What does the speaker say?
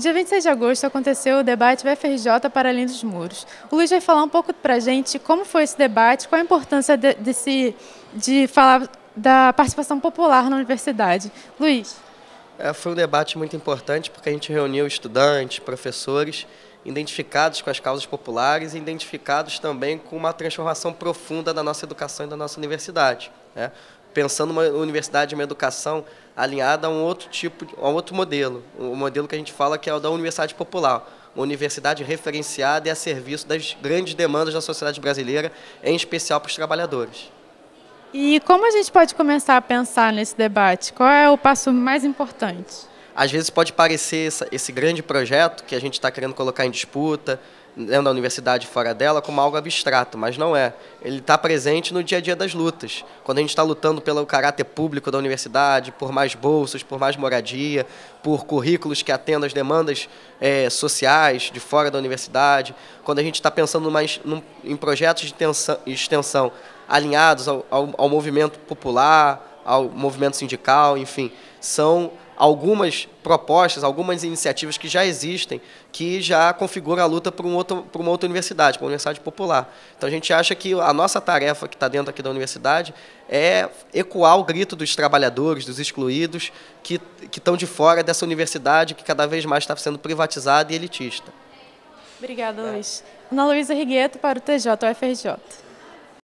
dia 26 de agosto aconteceu o debate UFRJ para além dos muros. O Luiz vai falar um pouco para a gente como foi esse debate, qual a importância de, desse, de falar da participação popular na universidade. Luiz. É, foi um debate muito importante porque a gente reuniu estudantes, professores, identificados com as causas populares e identificados também com uma transformação profunda da nossa educação e da nossa universidade. Né? pensando uma universidade, uma educação alinhada a um outro tipo, a um outro modelo, o modelo que a gente fala que é o da universidade popular, uma universidade referenciada e a serviço das grandes demandas da sociedade brasileira, em especial para os trabalhadores. E como a gente pode começar a pensar nesse debate? Qual é o passo mais importante? às vezes pode parecer essa, esse grande projeto que a gente está querendo colocar em disputa, dentro né, da universidade fora dela, como algo abstrato, mas não é. Ele está presente no dia a dia das lutas. Quando a gente está lutando pelo caráter público da universidade, por mais bolsas, por mais moradia, por currículos que atendam às demandas é, sociais de fora da universidade, quando a gente está pensando mais num, em projetos de extensão, extensão alinhados ao, ao, ao movimento popular, ao movimento sindical, enfim, são algumas propostas, algumas iniciativas que já existem, que já configuram a luta para, um outro, para uma outra universidade, para uma universidade popular. Então a gente acha que a nossa tarefa que está dentro aqui da universidade é ecoar o grito dos trabalhadores, dos excluídos, que, que estão de fora dessa universidade que cada vez mais está sendo privatizada e elitista. Obrigada, Luiz. Ana Luísa Rigueto para o TJ UFRJ.